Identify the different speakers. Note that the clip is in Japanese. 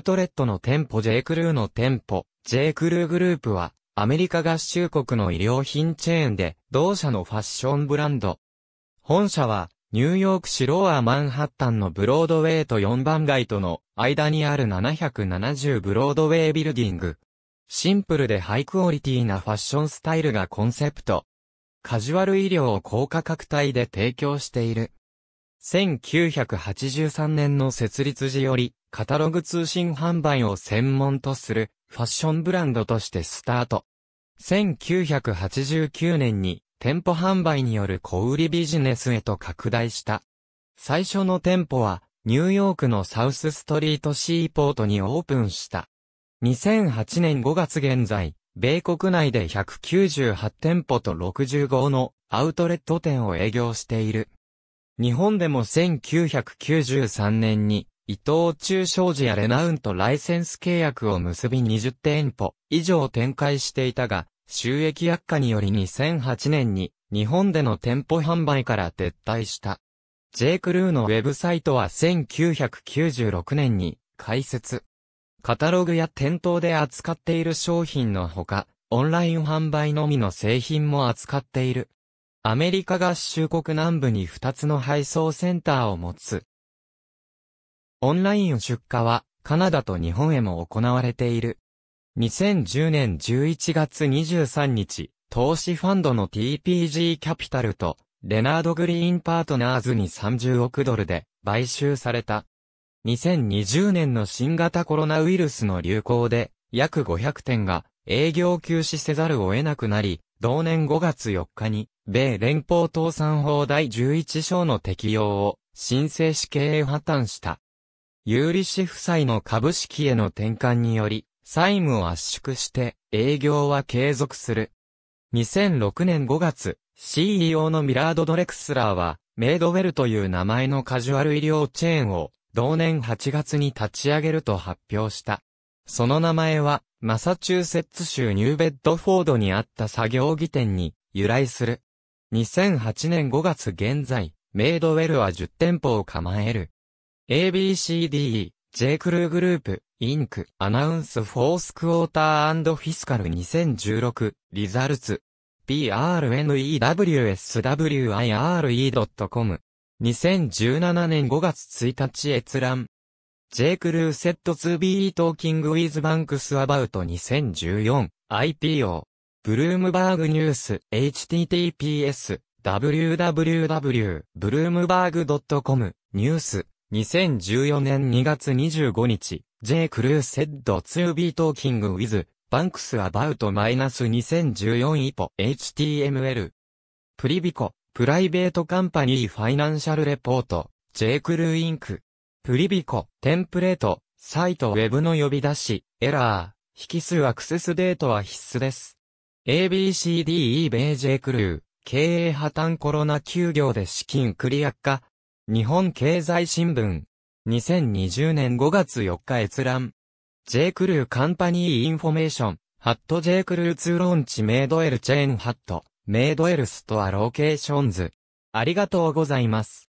Speaker 1: ウトレットの店舗 J. クルーの店舗 J. クルーグループはアメリカ合衆国の衣料品チェーンで同社のファッションブランド。本社はニューヨーク市ローアマンハッタンのブロードウェイと4番街との間にある770ブロードウェイビルディング。シンプルでハイクオリティなファッションスタイルがコンセプト。カジュアル医療を高価格帯で提供している。1983年の設立時より、カタログ通信販売を専門とするファッションブランドとしてスタート。1989年に店舗販売による小売ビジネスへと拡大した。最初の店舗はニューヨークのサウスストリートシーポートにオープンした。2008年5月現在、米国内で198店舗と65のアウトレット店を営業している。日本でも1993年に、伊藤忠商事やレナウンとライセンス契約を結び20店舗以上展開していたが、収益悪化により2008年に日本での店舗販売から撤退した。J. クルーのウェブサイトは1996年に開設。カタログや店頭で扱っている商品のほか、オンライン販売のみの製品も扱っている。アメリカ合衆国南部に2つの配送センターを持つ。オンライン出荷はカナダと日本へも行われている。2010年11月23日、投資ファンドの TPG キャピタルとレナード・グリーンパートナーズに30億ドルで買収された。2020年の新型コロナウイルスの流行で約500店が営業休止せざるを得なくなり、同年5月4日に米連邦倒産法第11章の適用を申請し経営破綻した。有利子負債の株式への転換により、債務を圧縮して営業は継続する。2006年5月、CEO のミラード・ドレクスラーは、メイドウェルという名前のカジュアル医療チェーンを、同年8月に立ち上げると発表した。その名前は、マサチューセッツ州ニューベッドフォードにあった作業技店に由来する。2008年5月現在、メイドウェルは10店舗を構える。ABCDE、J. クルーグループ、インク、アナウンスフォースクォーターフィスカル2016、リザルツ、prnewswire.com。2017年5月1日閲覧。J. クルーセット 2B Talking with Banks About 2014 IPO ブルームバーグニュース、https、www.bloomberg.com、ニュース、2014年2月25日、J. クルーセッド 2B トーキング with、バンクスアバウトマイナス2014イポ、HTML。プリビコ、プライベートカンパニーファイナンシャルレポート、J. クルーインク。プリビコ、テンプレート、サイトウェブの呼び出し、エラー、引数アクセスデートは必須です。ABCDE 米 J クルー、経営破綻コロナ休業で資金繰り悪化。日本経済新聞。2020年5月4日閲覧。J クルーカンパニーインフォメーション。ハット J クルーツーローンチメイドエルチェーンハット。メイドエルストアローケーションズ。ありがとうございます。